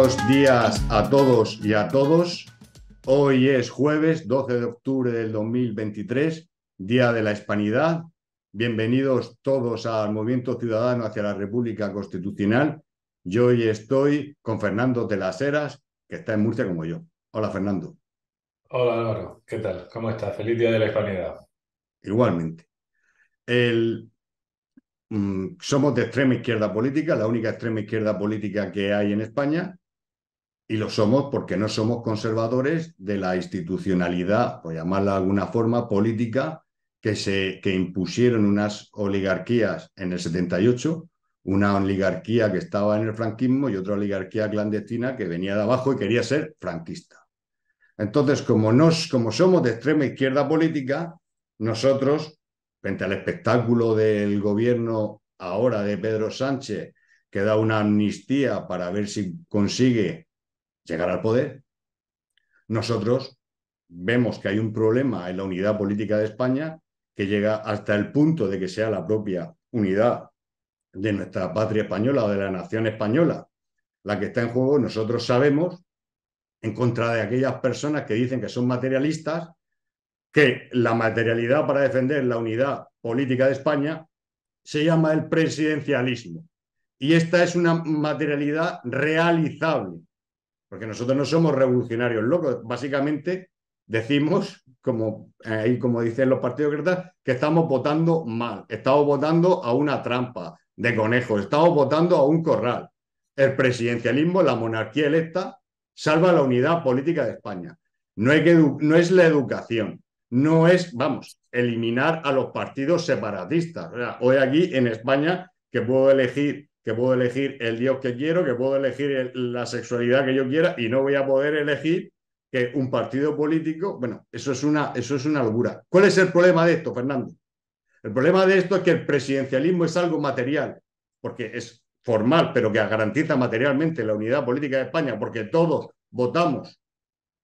Buenos días a todos y a todos. Hoy es jueves 12 de octubre del 2023, Día de la Hispanidad. Bienvenidos todos al Movimiento Ciudadano hacia la República Constitucional. Yo hoy estoy con Fernando de las Heras, que está en Murcia como yo. Hola, Fernando. Hola, Álvaro. ¿Qué tal? ¿Cómo estás? Feliz Día de la Hispanidad. Igualmente. Mm, somos de extrema izquierda política, la única extrema izquierda política que hay en España, y lo somos porque no somos conservadores de la institucionalidad, por llamarla de alguna forma, política, que, se, que impusieron unas oligarquías en el 78, una oligarquía que estaba en el franquismo y otra oligarquía clandestina que venía de abajo y quería ser franquista. Entonces, como, nos, como somos de extrema izquierda política, nosotros, frente al espectáculo del gobierno ahora de Pedro Sánchez, que da una amnistía para ver si consigue llegar al poder, nosotros vemos que hay un problema en la unidad política de España que llega hasta el punto de que sea la propia unidad de nuestra patria española o de la nación española la que está en juego, nosotros sabemos, en contra de aquellas personas que dicen que son materialistas, que la materialidad para defender la unidad política de España se llama el presidencialismo. Y esta es una materialidad realizable, porque nosotros no somos revolucionarios locos. Básicamente decimos, como como dicen los partidos que estamos votando mal, estamos votando a una trampa de conejos, estamos votando a un corral. El presidencialismo, la monarquía electa, salva la unidad política de España. No, que no es la educación, no es, vamos, eliminar a los partidos separatistas. hoy aquí en España, que puedo elegir que puedo elegir el Dios que quiero, que puedo elegir la sexualidad que yo quiera y no voy a poder elegir que un partido político, bueno, eso es una, eso es una locura. ¿Cuál es el problema de esto, Fernando? El problema de esto es que el presidencialismo es algo material, porque es formal, pero que garantiza materialmente la unidad política de España, porque todos votamos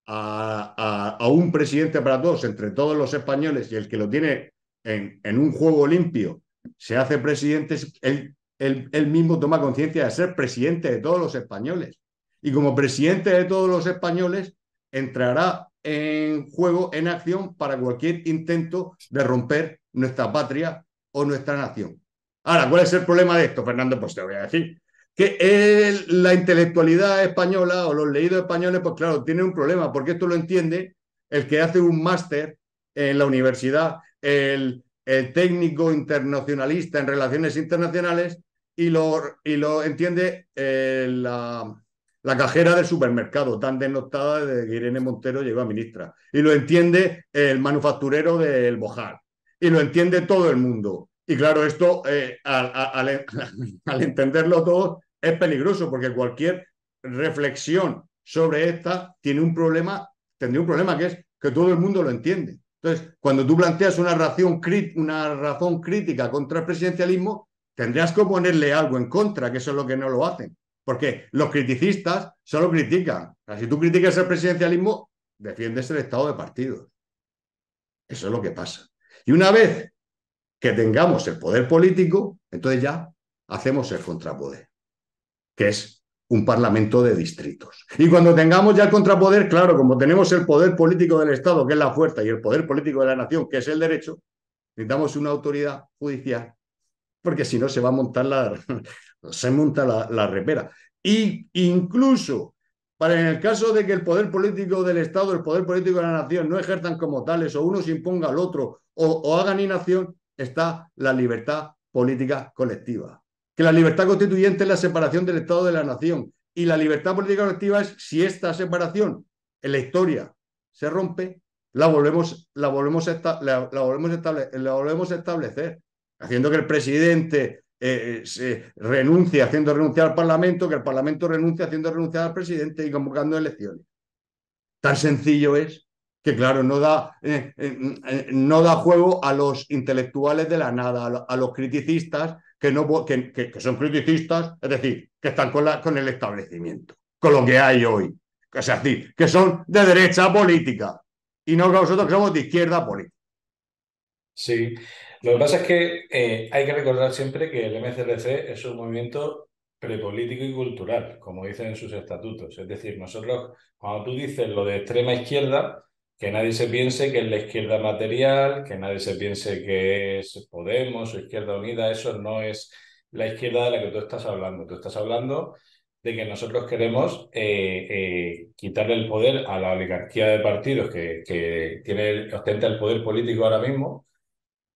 a, un presidente para todos, entre todos los españoles, y el que lo tiene en, en un juego limpio se hace presidente, él él, mismo toma conciencia de ser presidente de todos los españoles. Y como presidente de todos los españoles, entrará en juego, en acción, para cualquier intento de romper nuestra patria o nuestra nación. Ahora, ¿cuál es el problema de esto, Fernando? Pues te voy a decir que la intelectualidad española o los leídos españoles, pues claro, tienen un problema, porque esto lo entiende el que hace un máster en la universidad, el, el técnico internacionalista en relaciones internacionales, y lo, y lo entiende eh, la, cajera del supermercado, tan denotada de que Irene Montero llegó a ministra. Y lo entiende el manufacturero del Bojar. Y lo entiende todo el mundo. Y claro, esto, eh, al, entenderlo todo es peligroso porque cualquier reflexión sobre esta tiene un problema, tendría un problema que es que todo el mundo lo entiende. Entonces, cuando tú planteas una, una razón crítica contra el presidencialismo, Tendrías que ponerle algo en contra, que eso es lo que no lo hacen. Porque los criticistas solo critican. si tú criticas el presidencialismo, defiendes el estado de partidos. Eso es lo que pasa. Y una vez que tengamos el poder político, entonces ya hacemos el contrapoder, que es un parlamento de distritos. Y cuando tengamos ya el contrapoder, claro, como tenemos el poder político del Estado, que es la fuerza, y el poder político de la nación, que es el derecho, necesitamos una autoridad judicial porque si no se va a montar la, se monta la, repera. Y incluso para en el caso de que el poder político del Estado, el poder político de la nación no ejerzan como tales o uno se imponga al otro o, o hagan inacción, está la libertad política colectiva. Que la libertad constituyente es la separación del Estado de la nación y la libertad política colectiva es si esta separación en la historia se rompe, la volvemos, la volvemos, la, volvemos, estable, la volvemos a establecer haciendo que el presidente eh, eh, se renuncie haciendo renunciar al Parlamento, que el Parlamento renuncie haciendo renunciar al presidente y convocando elecciones. Tan sencillo es que, claro, no da, eh, mm, no da juego a los intelectuales de la nada, a, los criticistas que, no, que, son criticistas, es decir, que están con, la, con el establecimiento, con lo que hay hoy. O sea, es decir, que son de derecha política y no nosotros que somos de izquierda política. Sí, lo que pasa es que eh, hay que recordar siempre que el MCRC es un movimiento prepolítico y cultural, como dicen en sus estatutos. Es decir, nosotros, cuando tú dices lo de extrema izquierda, que nadie se piense que es la izquierda material, que nadie se piense que es Podemos o Izquierda Unida, eso no es la izquierda de la que tú estás hablando. Tú estás hablando de que nosotros queremos eh, eh, quitarle el poder a la oligarquía de partidos que, que tiene, ostenta el poder político ahora mismo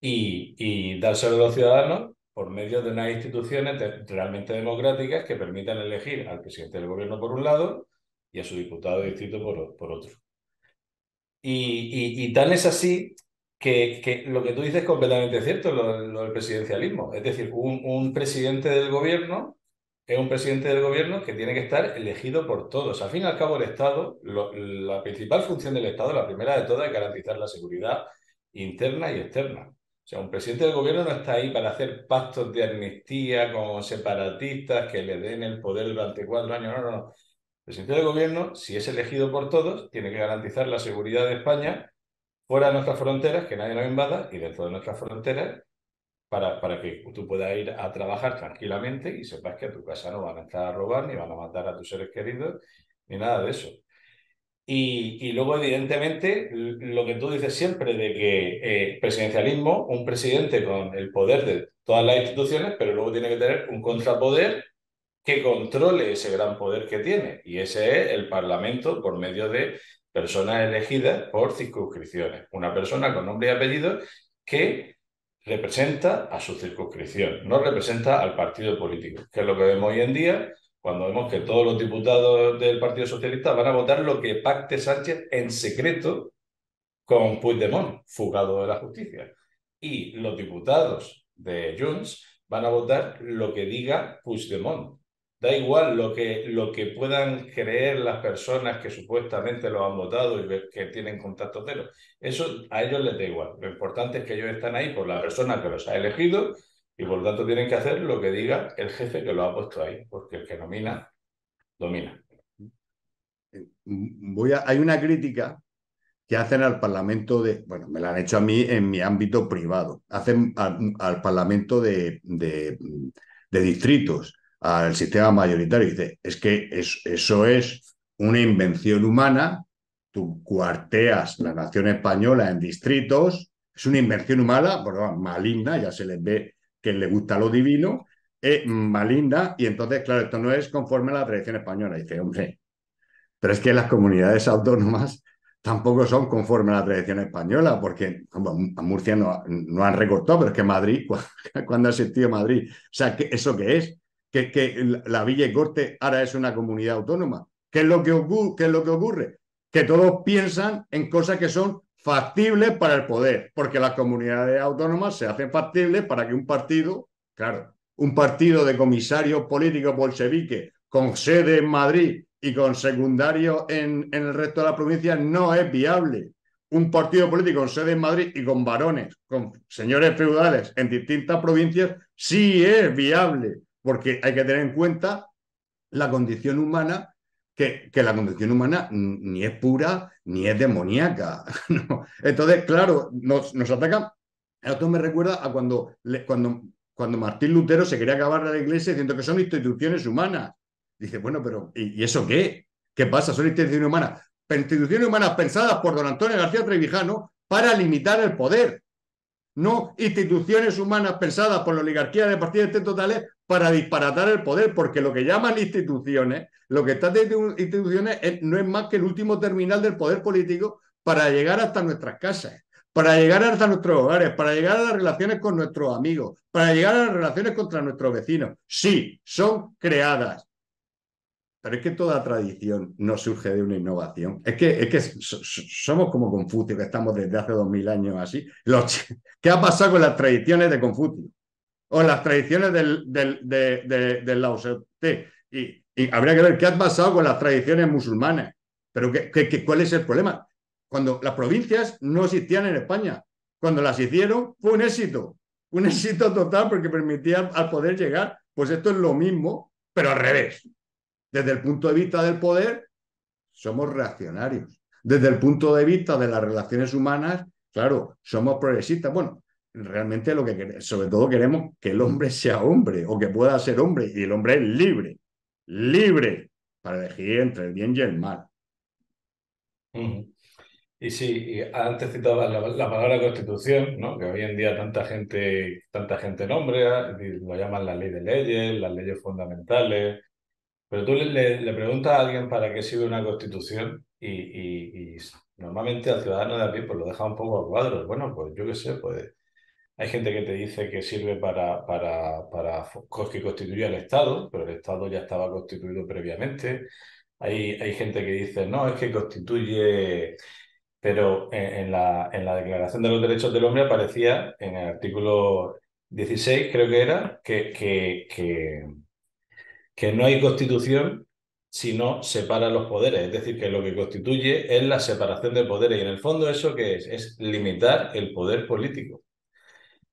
y, y dárselo a los ciudadanos por medio de unas instituciones realmente democráticas que permitan elegir al presidente del gobierno por un lado y a su diputado de distrito por, otro. Y, y, tan es así que, lo que tú dices es completamente cierto, lo, del presidencialismo. Es decir, un, presidente del gobierno es un presidente del gobierno que tiene que estar elegido por todos. Al fin y al cabo, el Estado, la principal función del Estado, la primera de todas, es garantizar la seguridad interna y externa sea, un presidente del gobierno no está ahí para hacer pactos de amnistía con separatistas que le den el poder durante cuatro años. No, no, no. El presidente del gobierno, si es elegido por todos, tiene que garantizar la seguridad de España fuera de nuestras fronteras, que nadie nos invada, y dentro de nuestras fronteras, para, para que tú puedas ir a trabajar tranquilamente y sepas que a tu casa no van a estar a robar, ni van a matar a tus seres queridos, ni nada de eso. Y, luego, evidentemente, lo que tú dices siempre de que eh, presidencialismo, un presidente con el poder de todas las instituciones, pero luego tiene que tener un contrapoder que controle ese gran poder que tiene. Y ese es el Parlamento por medio de personas elegidas por circunscripciones. Una persona con nombre y apellido que representa a su circunscripción, no representa al partido político, que es lo que vemos hoy en día cuando vemos que todos los diputados del Partido Socialista van a votar lo que pacte Sánchez en secreto con Puigdemont, fugado de la justicia. Y los diputados de Junts van a votar lo que diga Puigdemont. Da igual lo que, lo que puedan creer las personas que supuestamente lo han votado y que tienen contacto cero. Eso a ellos les da igual. Lo importante es que ellos están ahí por la persona que los ha elegido y por lo tanto tienen que hacer lo que diga el jefe que lo ha puesto ahí, porque el que nomina, domina. Mm, hay una crítica que hacen al Parlamento de, bueno, me la han hecho a mí en mi ámbito privado, hacen al, Parlamento de, distritos, al sistema mayoritario. dice, es que eso es una invención humana, tú cuarteas la nación española en distritos, es una invención humana, menos maligna, ya se les ve que le gusta lo divino, es malinda, y entonces, claro, esto no es conforme a la tradición española. dice, hombre, pero es que las comunidades autónomas tampoco son conforme a la tradición española, porque a Murcia no, han recortado, pero es que Madrid, cuando ha existido Madrid, o sea, ¿eso qué es? Que, la Villa y Corte ahora es una comunidad autónoma. ¿Qué es, lo que ¿Qué es lo que ocurre? Que todos piensan en cosas que son factible para el poder, porque las comunidades autónomas se hacen factibles para que un partido, claro, un partido de comisarios políticos bolcheviques con sede en Madrid y con secundarios en, en el resto de la provincia no es viable. Un partido político con sede en Madrid y con varones, con señores feudales en distintas provincias, sí es viable, porque hay que tener en cuenta la condición humana que, la condición humana ni es pura ni es demoníaca. Entonces, claro, nos, nos atacan. Esto me recuerda a cuando, cuando, cuando Martín Lutero se quería acabar la iglesia diciendo que son instituciones humanas. Dice, bueno, pero ¿y, ¿y eso qué? ¿Qué pasa? Son instituciones humanas. Instituciones humanas pensadas por don Antonio García Trevijano para limitar el poder. No instituciones humanas pensadas por la oligarquía de partidos totales para disparatar el poder, porque lo que llaman instituciones, lo que está de instituciones no es más que el último terminal del poder político para llegar hasta nuestras casas, para llegar hasta nuestros hogares, para llegar a las relaciones con nuestros amigos, para llegar a las relaciones contra nuestros vecinos. Sí, son creadas. Pero es que toda tradición no surge de una innovación. Es que, es que somos como Confucio, que estamos desde hace dos mil años así. ¿Qué ha pasado con las tradiciones de Confucio? o las tradiciones del, del, Y, habría que ver qué ha pasado con las tradiciones musulmanas. Pero ¿cuál es el problema? Cuando las provincias no existían en España, cuando las hicieron fue un éxito, un éxito total porque permitía al poder llegar. Pues esto es lo mismo, pero al revés. Desde el punto de vista del poder, somos reaccionarios. Desde el punto de vista de las relaciones humanas, claro, somos progresistas. Bueno, realmente lo que sobre todo queremos que el hombre sea hombre o que pueda ser hombre y el hombre es libre, libre para elegir entre el bien y el mal. Y sí, antes citaba la, palabra constitución, ¿no? que hoy en día tanta gente, tanta gente nombra, lo llaman la ley de leyes, las leyes fundamentales, pero tú le, preguntas a alguien para qué sirve una constitución y, y, normalmente al ciudadano de aquí pues lo deja un poco a cuadros. Bueno, pues yo qué sé, pues hay gente que te dice que sirve para, que constituya el Estado, pero el Estado ya estaba constituido previamente. Hay, gente que dice, no, es que constituye, pero en, la, en la Declaración de los Derechos del Hombre aparecía en el artículo 16, creo que era, que, no hay constitución si no separa los poderes. Es decir, que lo que constituye es la separación de poderes. Y en el fondo, ¿eso que es? Es limitar el poder político.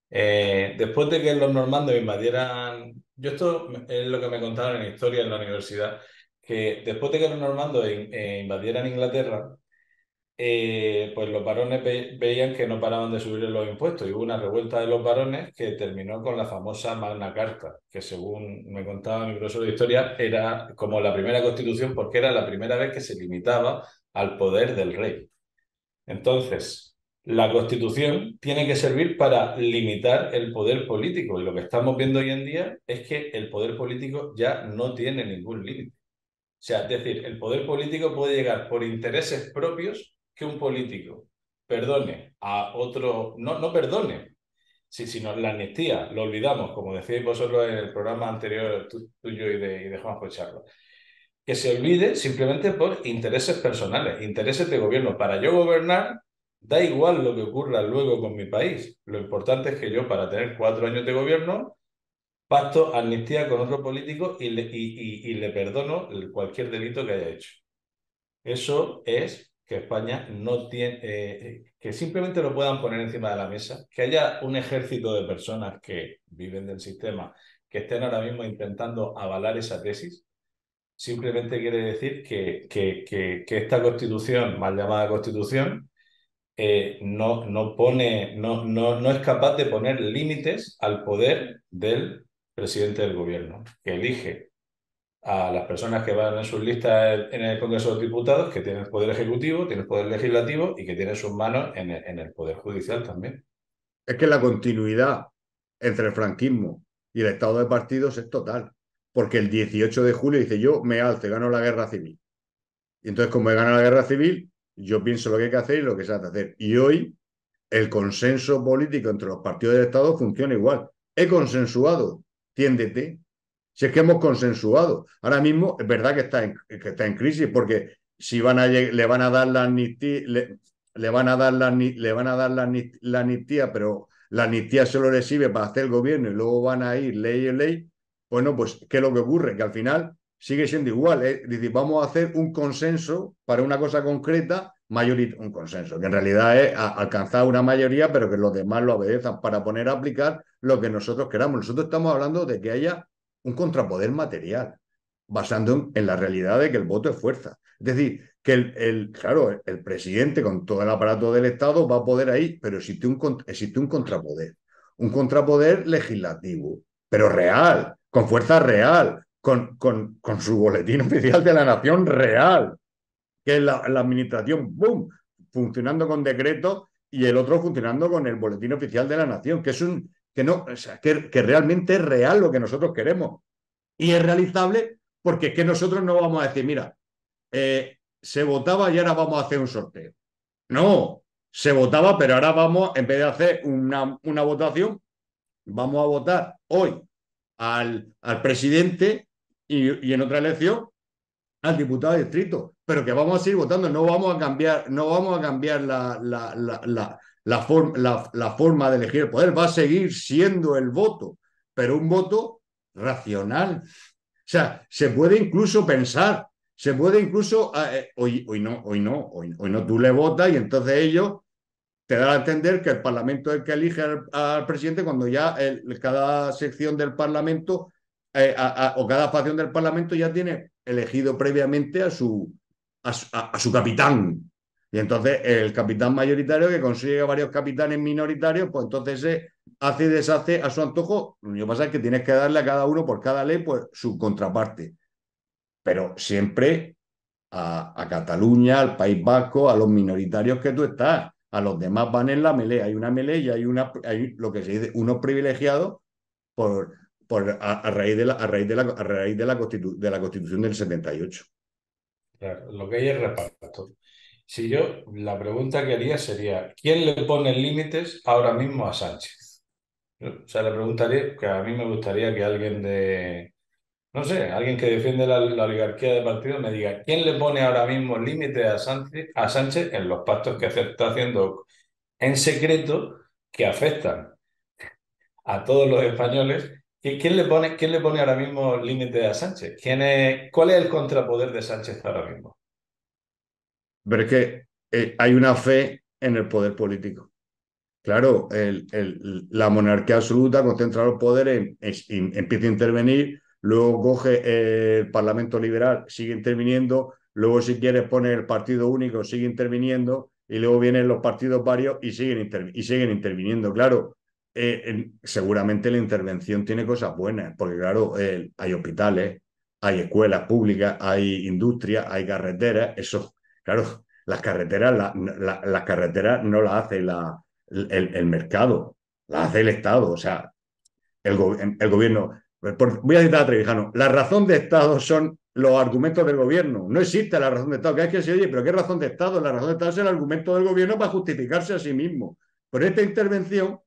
Eh, después de que los normandos invadieran, yo esto es lo que me contaron en historia en la universidad, que después de que los normandos eh, invadieran Inglaterra, eh, pues los varones veían que no paraban de subir los impuestos y hubo una revuelta de los varones que terminó con la famosa Magna Carta, que según me contaba mi profesor de historia era como la primera constitución porque era la primera vez que se limitaba al poder del rey. Entonces, la Constitución tiene que servir para limitar el poder político y lo que estamos viendo hoy en día es que el poder político ya no tiene ningún límite. O sea, es decir, el poder político puede llegar por intereses propios que un político perdone a otro, no, no perdone, si, sí, sino la amnistía, lo olvidamos, como decíais vosotros en el programa anterior tuyo y de, y de que se olvide simplemente por intereses personales, intereses de gobierno. Para yo gobernar, Da igual lo que ocurra luego con mi país. Lo importante es que yo, para tener cuatro años de gobierno, pacto amnistía con otro político y le, perdono cualquier delito que haya hecho. Eso es que España no tiene, eh, eh, que simplemente lo puedan poner encima de la mesa, que haya un ejército de personas que viven del sistema, que estén ahora mismo intentando avalar esa tesis, simplemente quiere decir que, que esta constitución, mal llamada constitución, eh, no, no, pone, no, no, es capaz de poner límites al poder del presidente del gobierno, que elige a las personas que van en sus listas en el Congreso de Diputados, que tienen el poder ejecutivo, tiene el poder legislativo y que tienen sus manos en el, en el poder judicial también. Es que la continuidad entre el franquismo y el estado de partidos es total, porque el 18 de julio dice yo me alce, gano la guerra civil. Y entonces como he ganado la guerra civil, yo pienso lo que hay que hacer y lo que se ha de hacer. Y hoy el consenso político entre los partidos del Estado funciona igual. He consensuado, tiéndete. Si es que hemos consensuado. Ahora mismo es verdad que está en, que está en crisis, porque si van a, le van a dar la amnistía, le, van a dar la, le van a dar la, la pero la amnistía se lo recibe para hacer el gobierno y luego van a ir ley en ley. Bueno, pues, ¿qué es lo que ocurre? Que al final sigue siendo igual. ¿eh? decir, vamos a hacer un consenso para una cosa concreta, mayoritario, un consenso, que en realidad es alcanzar una mayoría, pero que los demás lo obedezcan para poner a aplicar lo que nosotros queramos. Nosotros estamos hablando de que haya un contrapoder material, basando en, la realidad de que el voto es fuerza. Es decir, que el, claro, presidente con todo el aparato del Estado va a poder ahí, pero un, existe un contrapoder, un contrapoder legislativo, pero real, con fuerza real, con, con, su boletín oficial de la nación real, que es la, administración, ¡boom!, funcionando con decreto y el otro funcionando con el boletín oficial de la nación, que es un que no, que, realmente es real lo que nosotros queremos y es realizable porque es que nosotros no vamos a decir, mira, eh, se votaba y ahora vamos a hacer un sorteo. No, se votaba, pero ahora vamos, en vez de hacer una, una votación, vamos a votar hoy al, al presidente y, en otra elección al diputado de distrito, pero que vamos a seguir votando, no vamos a cambiar, no vamos a cambiar la, la, la, la, la, forma de elegir el poder, va a seguir siendo el voto, pero un voto racional. O sea, se puede incluso pensar, se puede incluso, ah, eh, hoy, hoy no, hoy no, hoy, no tú le votas y entonces ellos te dan a entender que el Parlamento es el que elige al, presidente cuando ya cada sección del Parlamento eh, o cada facción del Parlamento ya tiene elegido previamente a su, a, su capitán. Y entonces el capitán mayoritario que consigue varios capitanes minoritarios, pues entonces se hace y deshace a su antojo. Lo que pasa es que tienes que darle a cada uno por cada ley pues, su contraparte. Pero siempre a, Cataluña, al País Vasco, a los minoritarios que tú estás. A los demás van en la melea. Hay una melea y hay, una, hay lo que se dice, unos privilegiados por, por, a, raíz de la, raíz de la, raíz de la, de la Constitución del 78. Claro, lo que hay es reparto. Si yo, la pregunta que haría sería, ¿quién le pone límites ahora mismo a Sánchez? O sea, le preguntaría, que a mí me gustaría que alguien de, no sé, alguien que defiende la, la oligarquía de partido me diga, ¿quién le pone ahora mismo límites a Sánchez, a Sánchez en los pactos que está haciendo en secreto que afectan a todos los españoles ¿Quién le pone, quién le pone ahora mismo el límite a Sánchez? ¿Quién ¿Cuál es el contrapoder de Sánchez ahora mismo? Pero es que eh, hay una fe en el poder político. Claro, la monarquía absoluta concentra los poderes, empieza a intervenir, luego coge el Parlamento Liberal, sigue interviniendo, luego si quieres pone el Partido Único, sigue interviniendo, y luego vienen los partidos varios y siguen, y siguen interviniendo. Claro, eh, seguramente la intervención tiene cosas buenas, porque claro, hay hospitales, hay escuelas públicas, hay industria, hay carreteras, eso, claro, las carreteras, las carreteras no las hace la, el, mercado, las hace el Estado, o sea, el, el gobierno. voy a citar a Trevijano, la razón de Estado son los argumentos del gobierno, no existe la razón de Estado, que hay que se oye, pero ¿qué razón de Estado? La razón de Estado es el argumento del gobierno para justificarse a sí mismo. Por esta intervención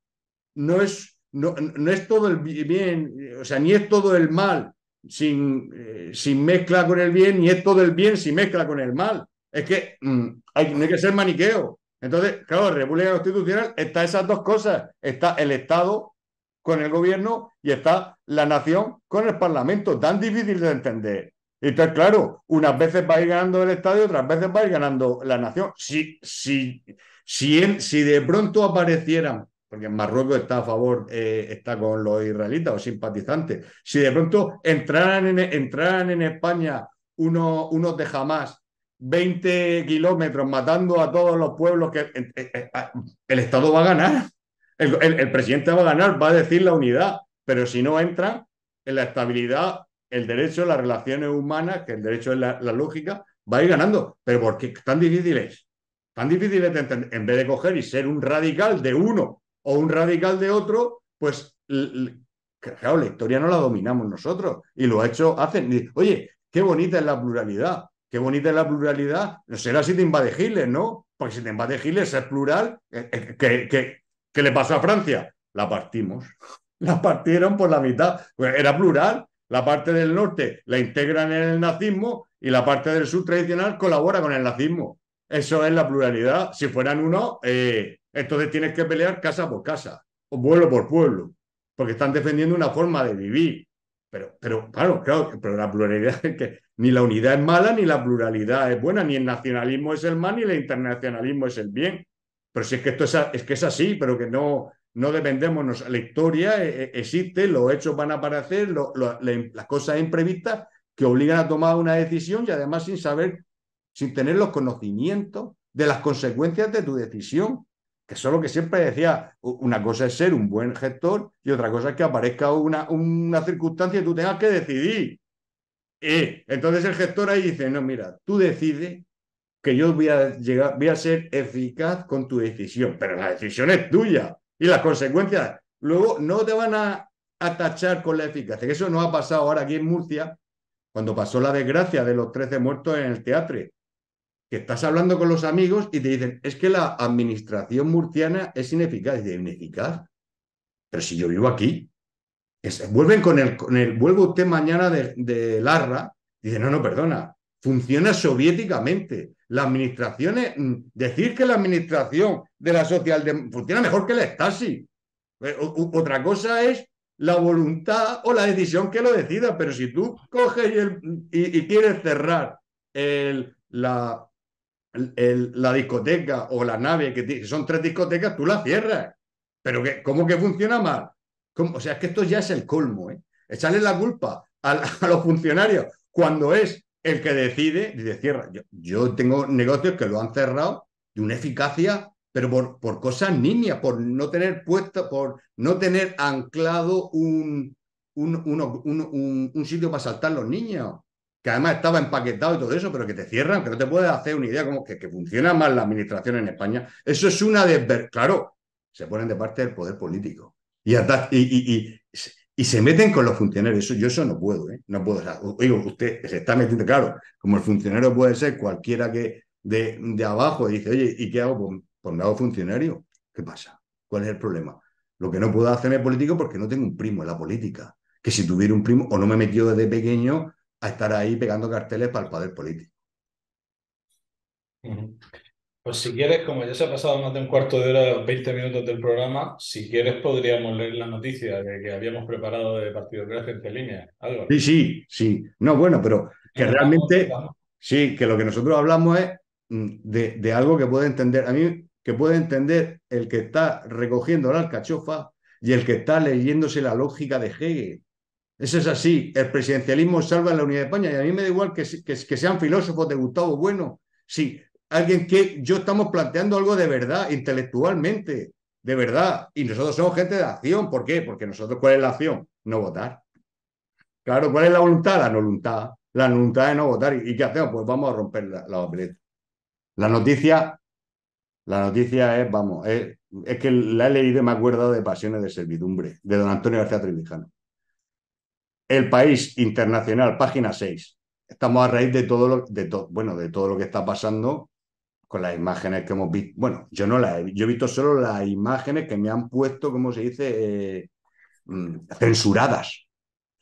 no es, no, es todo el bien, o sea, ni es todo el mal sin, eh, sin mezcla con el bien, ni es todo el bien sin mezcla con el mal. Es que mm, no hay que ser maniqueo. Entonces, claro, República Constitucional está esas dos cosas. Está el Estado con el gobierno y está la nación con el Parlamento. Tan difícil de entender. Entonces, claro, unas veces va a ir ganando el Estado y otras veces va a ir ganando la nación. Si, si, si, si de pronto aparecieran porque en Marruecos está a favor, eh, está con los israelitas o simpatizantes. Si de pronto entraran en, entraran en España unos, unos de jamás 20 kilómetros matando a todos los pueblos, que eh, eh, ah, el Estado va a ganar, el, presidente va a ganar, va a decir la unidad, pero si no entran en la estabilidad, el derecho, las relaciones humanas, que el derecho es la, lógica, va a ir ganando. Pero porque qué tan difícil es? Tan difícil de entender. En vez de coger y ser un radical de uno o un radical de otro, pues claro, la historia no la dominamos nosotros y lo ha hecho, hacen, oye, qué bonita es la pluralidad, qué bonita es la pluralidad, no será si te invade Giles, ¿no? Porque si te invade Giles es plural, eh, eh, ¿qué, qué le pasó a Francia? La partimos, la partieron por la mitad, pues era plural, la parte del norte la integran en el nazismo y la parte del sur tradicional colabora con el nazismo. Eso es la pluralidad. Si fueran uno, eh, entonces tienes que pelear casa por casa o pueblo por pueblo, porque están defendiendo una forma de vivir. Pero, pero claro, claro, pero la pluralidad es que ni la unidad es mala, ni la pluralidad es buena, ni el nacionalismo es el mal, ni el internacionalismo es el bien. Pero si es que esto es, que es así, pero que no, no dependemos, la historia e, e, existe, los hechos van a aparecer, las cosas imprevistas que obligan a tomar una decisión y además sin saber sin tener los conocimientos de las consecuencias de tu decisión. Que eso es lo que siempre decía, una cosa es ser un buen gestor y otra cosa es que aparezca una, una circunstancia y tú tengas que decidir. Y eh, entonces el gestor ahí dice, no, mira, tú decides que yo voy a, llegar, voy a ser eficaz con tu decisión, pero la decisión es tuya y las consecuencias luego no te van a, atachar con la eficacia, que eso no ha pasado ahora aquí en Murcia, cuando pasó la desgracia de los 13 muertos en el teatro que estás hablando con los amigos y te dicen, es que la administración murciana es ineficaz. dice, ineficaz. Pero si yo vivo aquí. Es, vuelven con el, con el, vuelvo usted mañana de, Larra. dice, no, no, perdona. Funciona soviéticamente. La administración, es, mm, decir que la administración de la social funciona mejor que la Stasi. Eh, otra cosa es la voluntad o la decisión que lo decida, pero si tú coges y, quieres cerrar la, la discoteca o la nave, que, son tres discotecas, tú la cierras. Pero que, ¿cómo que funciona mal? como O sea, que esto ya es el colmo. ¿eh? Echarle la culpa a, los funcionarios cuando es el que decide, de cierra. Yo, tengo negocios que lo han cerrado de una eficacia, pero por, cosas niñas, por no tener puesto, por no tener anclado un, un, un sitio para saltar los niños que además estaba empaquetado y todo eso, pero que te cierran, que no te puedes hacer una idea como que, funciona mal la administración en España. Eso es una de, Claro, se ponen de parte del poder político. Y, y, y, se meten con los funcionarios. yo eso no puedo, ¿eh? No puedo. usted se está metiendo, claro, como el funcionario puede ser cualquiera que de, de abajo dice, oye, ¿y qué hago? Pues, me hago funcionario. ¿Qué pasa? ¿Cuál es el problema? Lo que no puedo hacer es político porque no tengo un primo en la política. Que si tuviera un primo, o no me metió desde pequeño a estar ahí pegando carteles para el poder político. Pues si quieres, como ya se ha pasado más de un cuarto de hora, 20 minutos del programa, si quieres podríamos leer la noticia de que habíamos preparado de Partido en línea. línea. Sí, sí, sí. No, bueno, pero que realmente, sí, que lo que nosotros hablamos es mm, de, de algo que puede entender, a mí que puede entender el que está recogiendo la alcachofa y el que está leyéndose la lógica de Hegel. Eso es así. El presidencialismo salva la unidad de España. Y a mí me da igual que, sean filósofos de Gustavo Bueno. Sí, alguien que yo estamos planteando algo de verdad, intelectualmente, de verdad. Y nosotros somos gente de acción. ¿Por qué? Porque nosotros, ¿cuál es la acción? No votar. Claro, ¿cuál es la voluntad? La voluntad. La voluntad de no votar. ¿Y qué hacemos? Pues vamos a romper la, la La noticia, la noticia es, vamos, es, que la he leído y me acuerdo de Pasiones de Servidumbre, de don Antonio García Trevijano. El País Internacional, página 6. Estamos a raíz de todo lo, de bueno, de todo lo que está pasando con las imágenes que hemos visto. Bueno, yo no las he, yo he visto solo las imágenes que me han puesto, ¿cómo se dice, eh, mm, censuradas.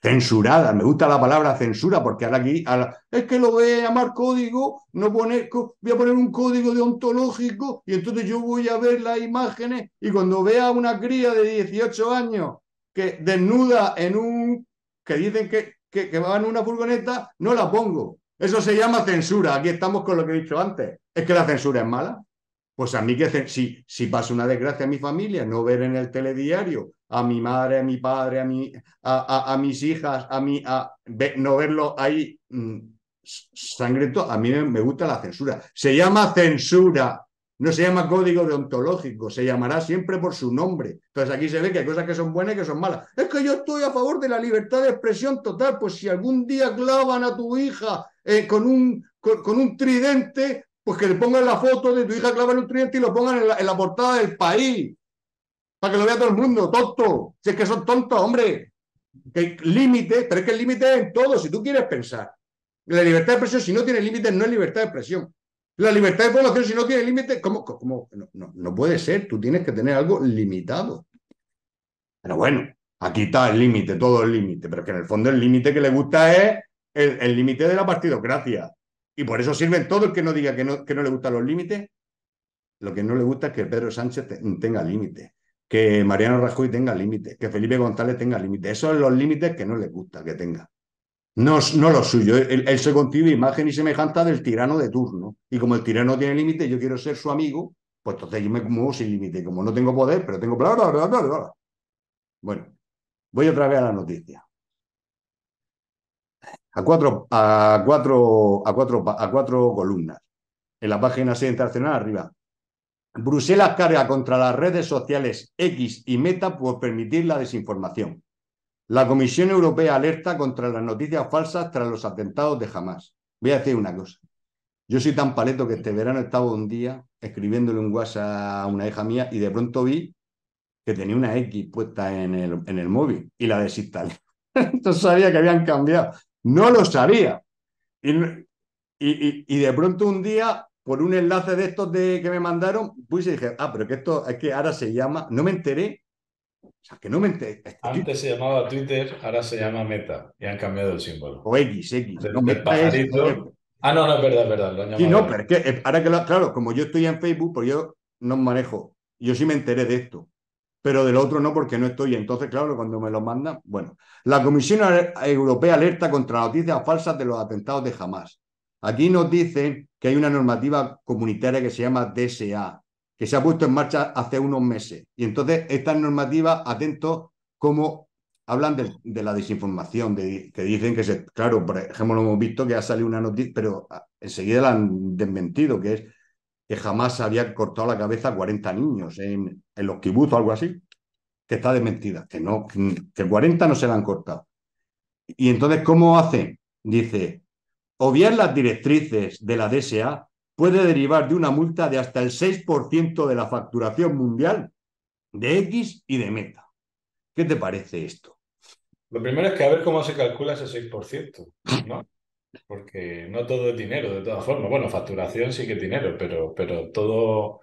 Censuradas, me gusta la palabra censura, porque ahora aquí es que lo voy a llamar código, no pone, voy a poner un código deontológico y entonces yo voy a ver las imágenes y cuando vea a una cría de 18 años que desnuda en un que dicen que, que, que van una furgoneta, no la pongo. Eso se llama censura. Aquí estamos con lo que he dicho antes. ¿Es que la censura es mala? Pues a mí que si, si pasa una desgracia a mi familia, no ver en el telediario a mi madre, a mi padre, a, mi, a, mis hijas, a mí, a, no verlo ahí mmm, a mí me gusta la censura. Se llama censura. No se llama código deontológico, se llamará siempre por su nombre. Entonces aquí se ve que hay cosas que son buenas y que son malas. Es que yo estoy a favor de la libertad de expresión total, pues si algún día clavan a tu hija eh, con, un, con, un tridente, pues que le pongan la foto de tu hija en un tridente y lo pongan en la, portada del país, para que lo vea todo el mundo, tonto. Si es que son tontos, hombre. Que límite, pero es que el límite es en todo, si tú quieres pensar. La libertad de expresión, si no tiene límites, no es libertad de expresión. La libertad de población, si no tiene límite, ¿cómo? cómo? No, puede ser, tú tienes que tener algo limitado. Pero bueno, aquí está el límite, todo el límite, pero que en el fondo el límite que le gusta es el límite de la partidocracia. Y por eso sirven todo el que no diga que no, que no le gustan los límites. Lo que no le gusta es que Pedro Sánchez tenga límites, que Mariano Rajoy tenga límites, que Felipe González tenga límites. Esos son los límites que no le gusta que tenga. No, no lo suyo. Él, eh. se concibe imagen y semejanza del tirano de turno. Y como el tirano tiene límite, yo quiero ser su amigo, pues entonces yo me muevo sin límite. Como no tengo poder, pero tengo Bueno, voy otra vez a la noticia. A cuatro, a cuatro, a cuatro, a cuatro columnas. En la página 6 internacional arriba. Bruselas carga contra las redes sociales X y Meta por permitir la desinformación. La Comisión Europea alerta contra las noticias falsas tras los atentados de Hamas. Voy a decir una cosa. Yo soy tan paleto que este verano estaba un día escribiéndole un WhatsApp a una hija mía y de pronto vi que tenía una X puesta en el, en el móvil y la desinstalé. Entonces sabía que habían cambiado. No lo sabía. Y, y, de pronto un día, por un enlace de estos de, que me mandaron, puse y dije, ah, pero que esto es que ahora se llama, no me enteré este Antes se llamaba Twitter, ahora se llama Meta y han cambiado el símbolo. O X, X. Ah, no, no, es verdad, es verdad. Y no, pero que eh, ahora que claro, como yo estoy en Facebook, pues yo no manejo. Yo sí me enteré de esto, pero del otro no porque no estoy. Entonces, claro, cuando me lo mandan, bueno. La Comisión Europea alerta contra noticias falsas de los atentados de jamás, Aquí nos dicen que hay una normativa comunitaria que se llama DSA, que se ha puesto en marcha hace unos meses. Y entonces estas normativas, atentos, como hablan de, la desinformación, que dicen que se, claro, por ejemplo, lo hemos visto que ha salido una noticia, pero ah, enseguida la han desmentido, que es que jamás se había cortado la cabeza a 40 niños en, los kibbutz o algo así, que está desmentida, que no, que 40 no se la han cortado. Y entonces, ¿cómo hacen? Dice, bien las directrices de la DSA puede derivar de una multa de hasta el 6% de la facturación mundial de X y de Meta. ¿Qué te parece esto? Lo primero es que a ver cómo se calcula ese 6%, ¿no? Porque no todo es dinero, de todas formas. Bueno, facturación sí que es dinero, pero, pero todo,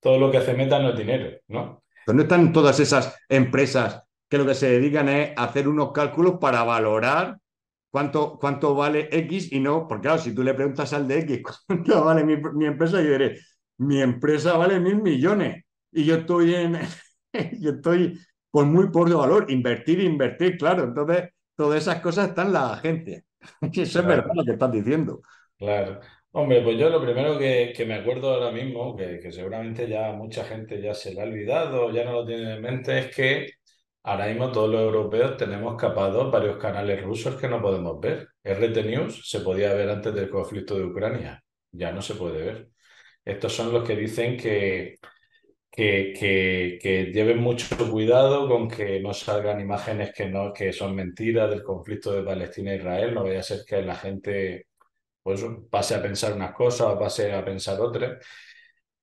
todo lo que hace Meta no es dinero, ¿no? Pero no están todas esas empresas que lo que se dedican es hacer unos cálculos para valorar cuánto, cuánto vale X y no, porque claro, si tú le preguntas al de X cuánto vale mi, empresa, yo diré, mi empresa vale mil millones y yo estoy en, yo estoy por muy por de valor, invertir, invertir, claro, entonces todas esas cosas están en la agencia. Eso es verdad lo que estás diciendo. Claro. Hombre, pues yo lo primero que, me acuerdo ahora mismo, que, que, seguramente ya mucha gente ya se le ha olvidado, ya no lo tiene en mente, es que Ahora mismo todos los europeos tenemos capados varios canales rusos que no podemos ver. RT News se podía ver antes del conflicto de Ucrania, ya no se puede ver. Estos son los que dicen que, que, que, lleven mucho cuidado con que no salgan imágenes que, no, que son mentiras del conflicto de Palestina e Israel. No vaya a ser que la gente pues, pase a pensar unas cosas o pase a pensar otras.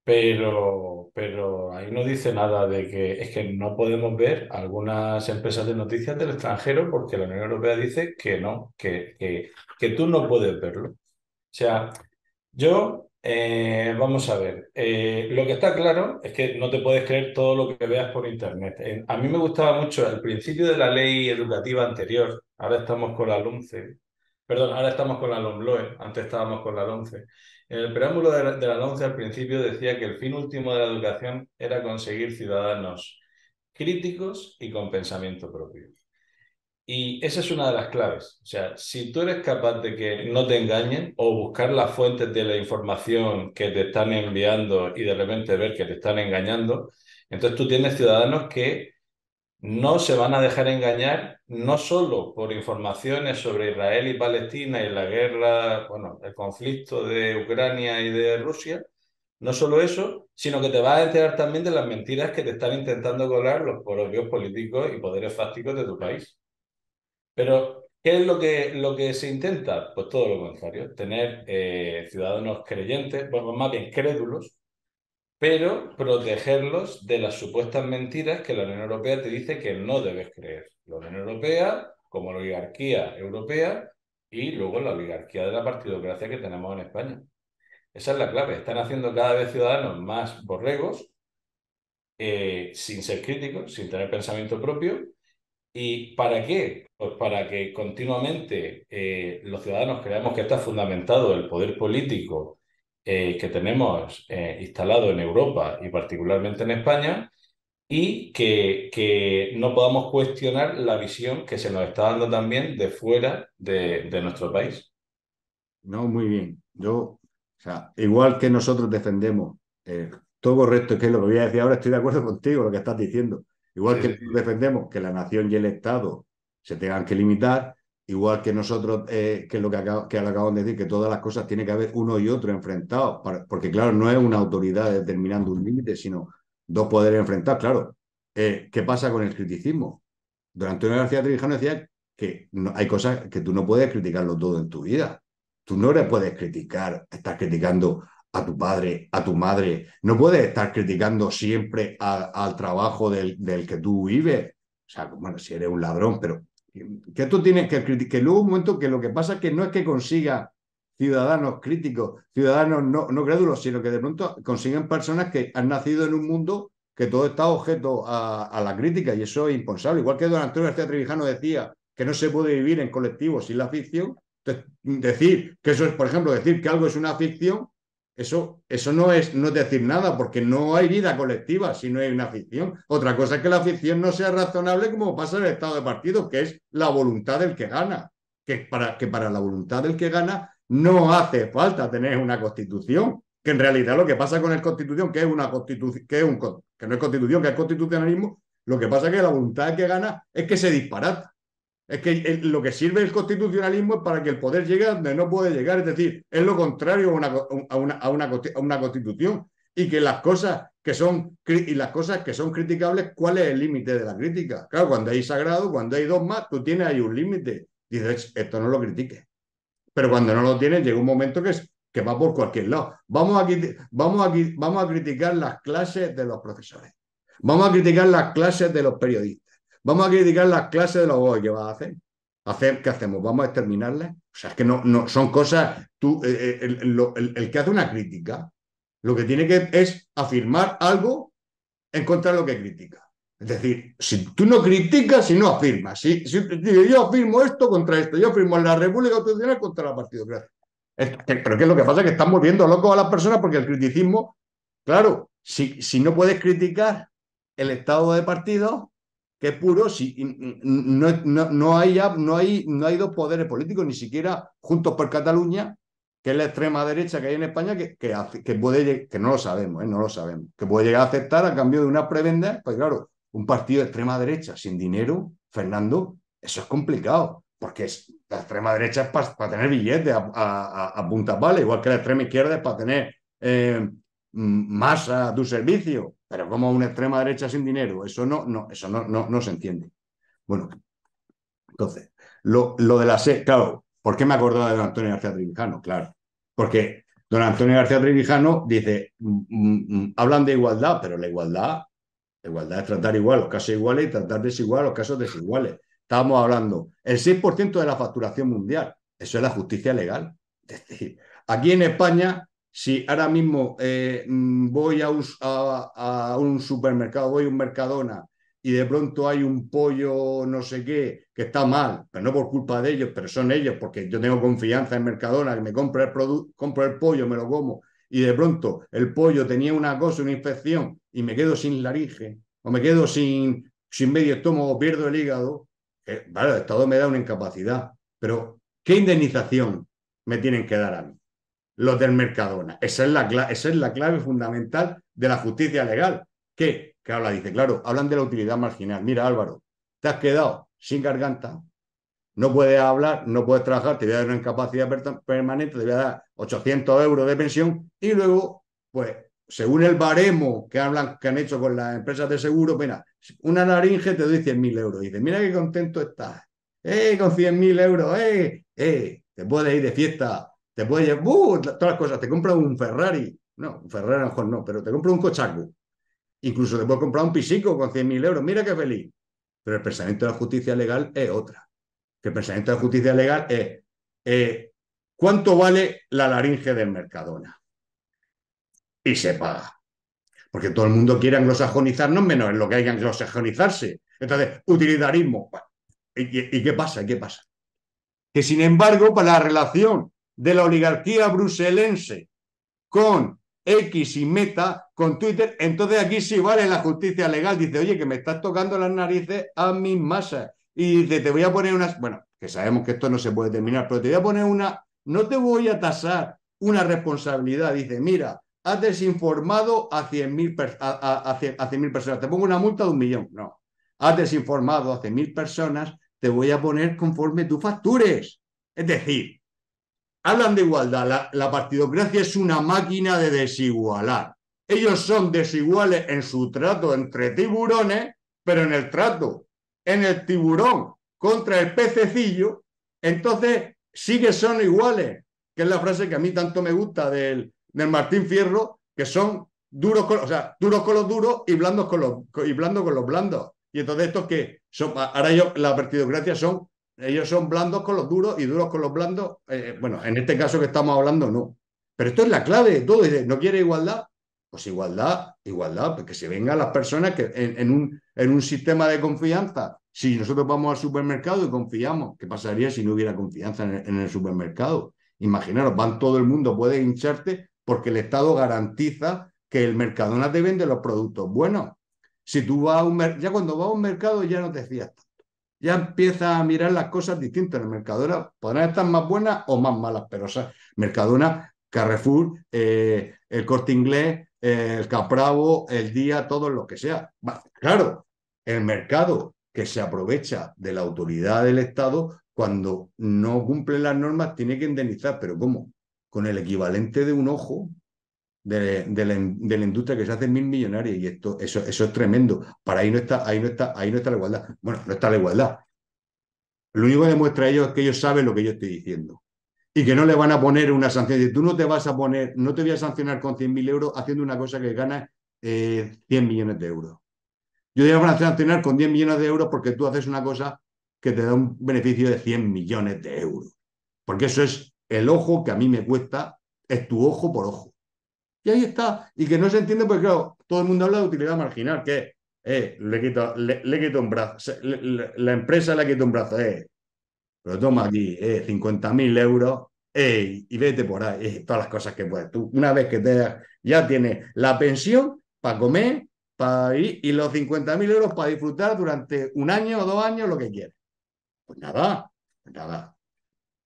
Pero, pero ahí no dice nada de que es que no podemos ver algunas empresas de noticias del extranjero porque la Unión Europea dice que no, que, que, tú no puedes verlo. O sea, yo, eh, vamos a ver, eh, lo que está claro es que no te puedes creer todo lo que veas por Internet. Eh, a mí me gustaba mucho el principio de la ley educativa anterior, ahora estamos con la LUMCE, perdón, ahora estamos con la LOMLOE, antes estábamos con la LOMCE. En el preámbulo de la, anuncio al principio decía que el fin último de la educación era conseguir ciudadanos críticos y con pensamiento propio. Y esa es una de las claves. O sea, si tú eres capaz de que no te engañen o buscar las fuentes de la información que te están enviando y de repente ver que te están engañando, entonces tú tienes ciudadanos que no se van a dejar engañar no solo por informaciones sobre Israel y Palestina y la guerra, bueno, el conflicto de Ucrania y de Rusia, no solo eso, sino que te vas a enterar también de las mentiras que te están intentando colar los propios políticos y poderes fácticos de tu país. Pero, ¿qué es lo que, lo que se intenta? Pues todo lo contrario, tener eh, ciudadanos creyentes, bueno, más bien crédulos, pero protegerlos de las supuestas mentiras que la Unión Europea te dice que no debes creer. La Unión Europea, como la oligarquía europea y luego la oligarquía de la partidocracia que tenemos en España. Esa es la clave. Están haciendo cada vez ciudadanos más borregos, eh, sin ser críticos, sin tener pensamiento propio. ¿Y para qué? Pues para que continuamente eh, los ciudadanos creamos que está fundamentado el poder político eh, que tenemos eh, instalado en Europa y particularmente en España y que, que, no podamos cuestionar la visión que se nos está dando también de fuera de, de nuestro país. No, muy bien. Yo, o sea, igual que nosotros defendemos eh, todo correcto, que es lo que voy a decir ahora, estoy de acuerdo contigo, lo que estás diciendo. Igual que defendemos que la nación y el Estado se tengan que limitar, igual que nosotros, eh, que es lo que, acabo, de decir, que todas las cosas tienen que haber uno y otro enfrentados, porque claro, no es una autoridad determinando un límite, sino dos poderes enfrentados, claro. Eh, ¿Qué pasa con el criticismo? Durante una García trijano decía que hay cosas que tú no puedes criticarlo todo en tu vida. Tú no le puedes criticar, estás criticando a tu padre, a tu madre. No puedes estar criticando siempre al trabajo del, del que tú vives. O sea, bueno, si eres un ladrón, pero que tú tiene que, que luego un momento que lo que pasa es que no es que consiga ciudadanos críticos, ciudadanos no, no crédulos, sino que de pronto consiguen personas que han nacido en un mundo que todo está objeto a, la crítica y eso es impensable. Igual que don Antonio García Trevijano decía que no se puede vivir en colectivo sin la ficción, decir que eso es, por ejemplo, decir que algo es una ficción eso, eso no, es, no decir nada, porque no hay vida colectiva si no hay una afición. Otra cosa es que la afición no sea razonable como pasa en el estado de partido, que es la voluntad del que gana. Que para, que para la voluntad del que gana no hace falta tener una constitución. Que en realidad lo que pasa con el constitución, que es una que, un, que no es constitución, que es constitucionalismo, lo que pasa es que la voluntad del que gana es que se disparata. Es que eh, lo que sirve el constitucionalismo es para que el poder llegue donde no puede llegar, es decir, es lo contrario a una, a constitución y que las cosas que son y las cosas que son criticables, ¿cuál es el límite de la crítica? Claro, cuando hay sagrado, cuando hay dos más, tú tienes ahí un límite. Dices, esto no lo critiques. Pero cuando no lo tienes, llega un momento que, que va por cualquier lado. Vamos a, vamos, a, vamos a criticar las clases de los profesores. Vamos a criticar las clases de los periodistas. Vamos a criticar las clases de los abogados. que vas a hacer? hacer ¿Qué hacemos? ¿Vamos a exterminarles? O sea, es que no, no son cosas. Tú, eh, eh, el, que hace una crítica, lo que tiene que es afirmar algo en contra de lo que critica. Es decir, si tú no criticas, si no afirmas. Si, yo afirmo esto contra esto, yo afirmo la República Constitucional contra la partidocracia. Pero ¿qué es lo que pasa? Que estamos volviendo locos a las personas porque el criticismo, claro, si, si no puedes criticar el estado de partido, que puro, si no, no, hay, no, hay, dos poderes políticos, ni siquiera Juntos por Cataluña, que es la extrema derecha que hay en España, que, que, puede, que no lo sabemos, ¿eh? no lo sabemos, que puede llegar a aceptar a cambio de una prebenda, pues claro, un partido de extrema derecha sin dinero, Fernando, eso es complicado, porque es, la extrema derecha es para tener billetes a, puntas, a, igual que la extrema izquierda es para tener eh, más a tu servicio. Pero como una extrema derecha sin dinero, eso no, no, eso no, no, se entiende. Bueno, entonces, lo, de la sé, claro, ¿por qué me acordaba de don Antonio García Trivijano? Claro, porque don Antonio García Trivijano dice, mm, mm, mm, hablan de igualdad, pero la igualdad, la igualdad es tratar igual los casos iguales y tratar desigual los casos desiguales. Estábamos hablando, el 6% de la facturación mundial, eso es la justicia legal. Es decir, aquí en España si ahora mismo eh, mm, voy a un, supermercado, voy a un Mercadona y de pronto hay un pollo no sé qué que está mal, pero no por culpa de ellos, pero son ellos, porque yo tengo confianza en Mercadona, que me compro el, compro el pollo, me lo como, y de pronto el pollo tenía una cosa, una infección, y me quedo sin laringe, o me quedo sin, medio estómago, pierdo el hígado, eh, vale, el Estado me da una incapacidad, pero ¿qué indemnización me tienen que dar a mí? los del Mercadona. Esa es la, es la clave fundamental de la justicia legal. ¿Qué? que habla, dice, claro, hablan de la utilidad marginal. Mira, Álvaro, te has quedado sin garganta, no puedes hablar, no puedes trabajar, te voy a dar una incapacidad permanente, te voy a dar 800 euros de pensión y luego, pues, según el baremo que, hablan, que han hecho con las empresas de seguro, mira, una naringe te doy 100.000 euros. Dice, mira qué contento estás. ¡Eh, con 100.000 euros! ¡Eh! ¡Eh! Te puedes ir de fiesta te puede llevar ¡uh! todas las cosas, te compra un Ferrari, no, un Ferrari a lo mejor no, pero te compra un cochaco. Incluso te puede comprar un pisico con 100.000 euros, mira qué feliz. Pero el pensamiento de la justicia legal es otra. Que el pensamiento de la justicia legal es eh, cuánto vale la laringe del Mercadona. Y se paga. Porque todo el mundo quiere anglosajonizar, no menos en lo que hay que anglosajonizarse. Entonces, utilitarismo. ¿Y, y qué pasa? ¿Qué pasa? Que sin embargo, para la relación de la oligarquía bruselense con X y Meta, con Twitter, entonces aquí sí vale la justicia legal. Dice, oye, que me estás tocando las narices a mis masas. Y dice, te voy a poner unas, bueno, que sabemos que esto no se puede terminar, pero te voy a poner una, no te voy a tasar una responsabilidad. Dice, mira, has desinformado a 100.000 a, personas, te pongo una multa de un millón. No, has desinformado a 100.000 personas, te voy a poner conforme tú factures. Es decir, Hablan de igualdad. La, partidocracia es una máquina de desigualar. Ellos son desiguales en su trato entre tiburones, pero en el trato, en el tiburón contra el pececillo, entonces sí que son iguales, que es la frase que a mí tanto me gusta del, del Martín Fierro, que son duros con, o sea, duros con los duros y blandos con los, y blandos con los blandos. Y entonces estos que son, ahora yo, la partidocracia son ellos son blandos con los duros y duros con los blandos. Eh, bueno, en este caso que estamos hablando, no. Pero esto es la clave de todo. ¿No quiere igualdad? Pues igualdad, igualdad, porque se vengan las personas que en, un, en un sistema de confianza. Si nosotros vamos al supermercado y confiamos, ¿qué pasaría si no hubiera confianza en el, supermercado? Imaginaros, van todo el mundo, puede hincharte porque el Estado garantiza que el Mercadona te vende los productos bueno, Si tú vas a un mercado ya cuando vas a un mercado ya no te fías ya empieza a mirar las cosas distintas. En Mercadona podrán estar más buenas o más malas, pero o sea, Mercadona, Carrefour, eh, el Corte Inglés, el Capravo, el Día, todo lo que sea. Claro, el mercado que se aprovecha de la autoridad del Estado cuando no cumple las normas tiene que indemnizar, pero ¿cómo? Con el equivalente de un ojo de, la, industria que se hace mil millonarios y esto, eso, eso es tremendo. Para ahí no está, ahí no está, ahí no está la igualdad. Bueno, no está la igualdad. Lo único que demuestra ellos es que ellos saben lo que yo estoy diciendo y que no le van a poner una sanción. Y tú no te vas a poner, no te voy a sancionar con 100.000 euros haciendo una cosa que gana 100 eh, millones de euros. Yo te voy a sancionar con 10 millones de euros porque tú haces una cosa que te da un beneficio de 100 millones de euros. Porque eso es el ojo que a mí me cuesta, es tu ojo por ojo. Y ahí está. Y que no se entiende porque, claro, todo el mundo habla de utilidad marginal, que eh, le quito, le, quito un brazo, la empresa le quito un brazo, eh, pero toma aquí 50 eh, 50.000 euros eh, y vete por ahí, eh, todas las cosas que puedes. Tú, una vez que te, ya tienes la pensión para comer para ir, y los 50.000 euros para disfrutar durante un año o dos años, lo que quieres Pues nada, pues nada.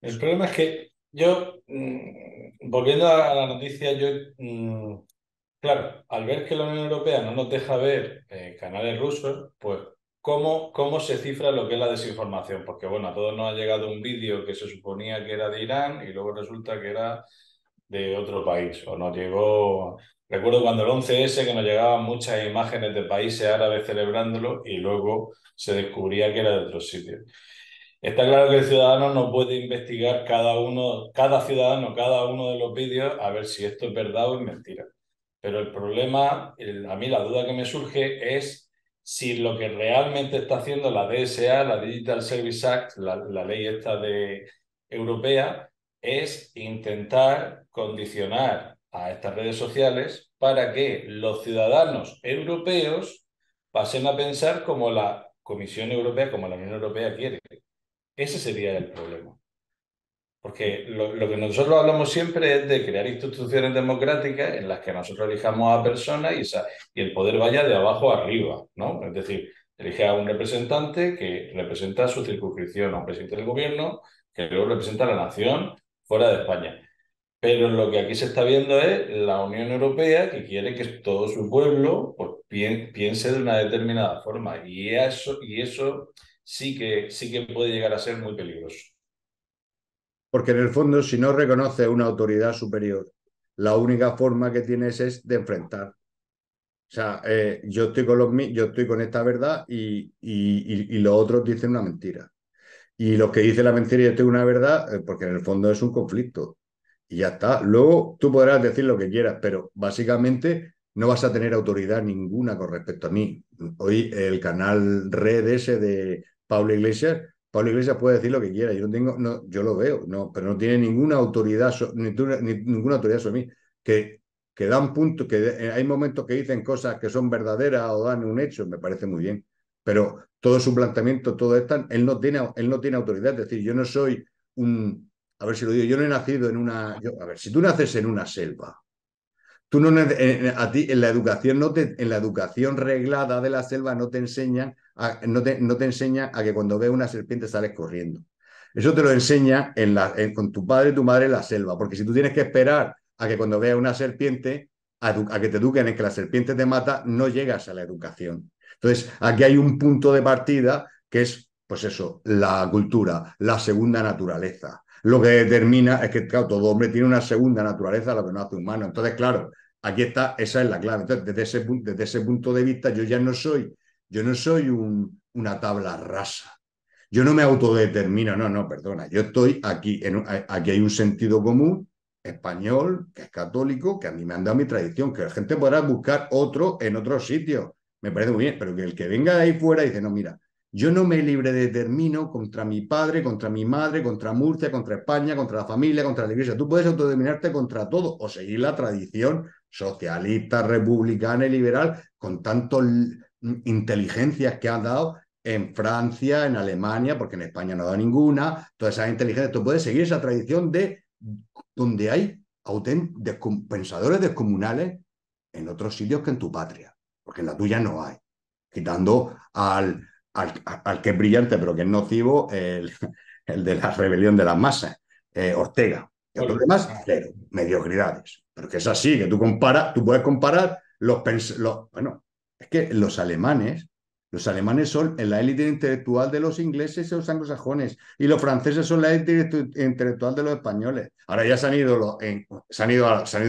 El problema es que yo, mm, volviendo a la noticia, yo, mm, claro, al ver que la Unión Europea no nos deja ver eh, canales rusos, pues ¿cómo, cómo se cifra lo que es la desinformación. Porque, bueno, a todos nos ha llegado un vídeo que se suponía que era de Irán y luego resulta que era de otro país. O nos llegó, recuerdo cuando el 11S que nos llegaban muchas imágenes de países árabes celebrándolo y luego se descubría que era de otros sitios. Está claro que el ciudadano no puede investigar cada uno, cada ciudadano, cada uno de los vídeos a ver si esto es verdad o es mentira. Pero el problema, a mí la duda que me surge es si lo que realmente está haciendo la DSA, la Digital Service Act, la, la ley esta de europea, es intentar condicionar a estas redes sociales para que los ciudadanos europeos pasen a pensar como la Comisión Europea, como la Unión Europea quiere. Ese sería el problema. Porque lo, que nosotros hablamos siempre es de crear instituciones democráticas en las que nosotros elijamos a personas y, y el poder vaya de abajo a arriba, ¿no? Es decir, elige a un representante que representa su circunscripción, a un presidente del gobierno que luego representa a la nación fuera de España. Pero lo que aquí se está viendo es la Unión Europea que quiere que todo su pueblo pues, piense de una determinada forma. Y eso, y eso sí que, sí que puede llegar a ser muy peligroso. Porque en el fondo, si no reconoce una autoridad superior, la única forma que tienes es de enfrentar. O sea, eh, yo, estoy con los, yo estoy con esta verdad y, los otros dicen una mentira. Y los que dicen la mentira y yo tengo una verdad, eh, porque en el fondo es un conflicto. Y ya está. Luego tú podrás decir lo que quieras, pero básicamente no vas a tener autoridad ninguna con respecto a mí. Hoy el canal Red de Pablo Iglesias, Pablo Iglesias puede decir lo que quiera, yo no tengo, no, yo lo veo, no, pero no tiene ninguna autoridad, ninguna autoridad sobre mí. Que, que dan puntos, que eh, hay momentos que dicen cosas que son verdaderas o dan un hecho, me parece muy bien. Pero todo su planteamiento, todo esto, él no tiene, él no tiene autoridad. Es decir, yo no soy un, a ver si lo digo, yo no he nacido en una, a ver, si tú naces en una selva, Tú no, eh, eh, en la educación no en la educación reglada de la selva no te enseñan a, no no te a que cuando veas una serpiente sales corriendo. Eso te lo enseña en la, con tu padre y tu madre en la selva, porque si tú tienes que esperar a que cuando veas una serpiente, a, que te eduquen en que la serpiente te mata, no llegas a la educación. Entonces, aquí hay un punto de partida que es, pues eso, la cultura, la segunda naturaleza, lo que determina es que todo hombre tiene una segunda naturaleza, lo que no hace humano. Entonces, claro, Aquí está, esa es la clave. Entonces, desde ese, desde ese punto de vista, yo ya no soy, yo no soy un, una tabla rasa. Yo no me autodetermino, no, no, perdona. Yo estoy aquí, en, aquí hay un sentido común español, que es católico, que a mí me han dado mi tradición, que la gente podrá buscar otro en otro sitio. Me parece muy bien, pero que el que venga de ahí fuera y dice, no, mira, yo no me libre determino contra mi padre, contra mi madre, contra Murcia, contra España, contra la familia, contra la iglesia. Tú puedes autodeterminarte contra todo o seguir la tradición socialista, republicana y liberal, con tantas inteligencias que han dado en Francia, en Alemania, porque en España no ha dado ninguna, todas esas inteligencias. tú puedes seguir esa tradición de donde hay descom pensadores descomunales en otros sitios que en tu patria, porque en la tuya no hay. Quitando al, al, al que es brillante, pero que es nocivo, el, de la rebelión de las masas, eh, Ortega. Y a demás, cero, mediocridades. Pero que es así, que tú comparas, tú puedes comparar los, Bueno, es que los alemanes, los alemanes son la élite intelectual de los ingleses y los anglosajones, y los franceses son la élite intelectual de los españoles. Ahora ya se han ido, han ido,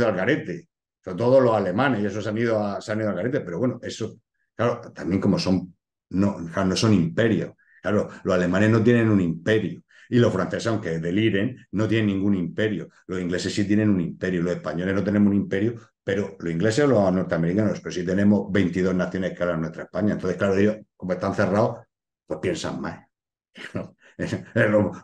al garete, sobre todo los alemanes, y eso han ido, a, se han ido al garete, pero bueno, eso, claro, también como son, no, no son imperios. Claro, los alemanes no tienen un imperio. Y los franceses, aunque deliren, no tienen ningún imperio. Los ingleses sí tienen un imperio, los españoles no tenemos un imperio, pero los ingleses o los norteamericanos, pero sí tenemos 22 naciones que hablan nuestra España. Entonces, claro, ellos, como están cerrados, pues piensan más.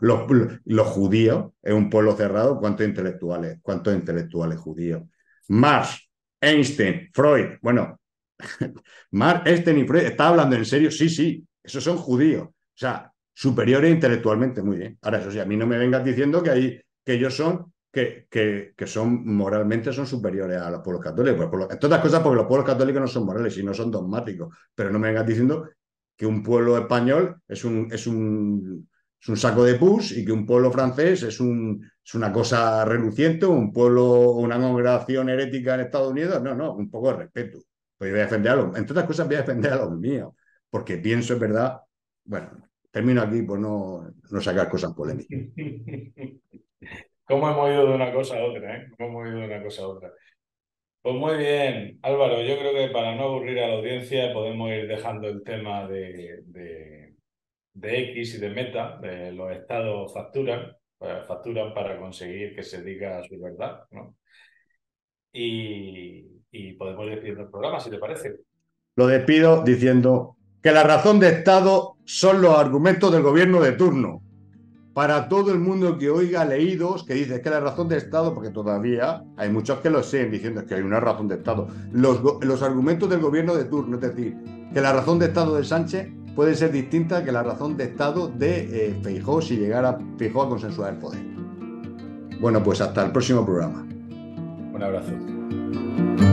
los, judíos, es un pueblo cerrado, ¿cuántos intelectuales, cuántos intelectuales judíos? Marx, Einstein, Freud, bueno, Marx, Einstein y Freud, ¿está hablando en serio? Sí, sí, esos son judíos. O sea, superiores intelectualmente, muy bien. Ahora, eso sí, a mí no me vengas diciendo que, hay, que ellos son, que, que, que son moralmente son superiores a los pueblos católicos. Pues, en todas cosas porque los pueblos católicos no son morales y no son dogmáticos, pero no me vengas diciendo que un pueblo español es un, es un, es un saco de pus y que un pueblo francés es, un, es una cosa reluciente, un pueblo, una congregación herética en Estados Unidos. No, no, un poco de respeto. Pues yo voy a defender a los, cosas voy a defender a los míos, porque pienso, es verdad, bueno, termino aquí por no, no sacar cosas polémicas. ¿Cómo hemos ido de una cosa a otra? Eh? ¿Cómo hemos ido de una cosa a otra? Pues muy bien, Álvaro, yo creo que para no aburrir a la audiencia podemos ir dejando el tema de, X y de Meta, de los estados facturan, eh, facturan para conseguir que se diga su verdad, Y, y podemos despidir el programa, si te parece. Lo despido diciendo que la razón de Estado son los argumentos del gobierno de turno. Para todo el mundo que oiga leídos, que dice que la razón de Estado, porque todavía hay muchos que lo siguen diciendo que hay una razón de Estado, los, argumentos del gobierno de turno, es decir, que la razón de Estado de Sánchez puede ser distinta que la razón de Estado de eh, si llegara Feijó a consensuar el poder. Bueno, pues hasta el próximo programa. Un abrazo.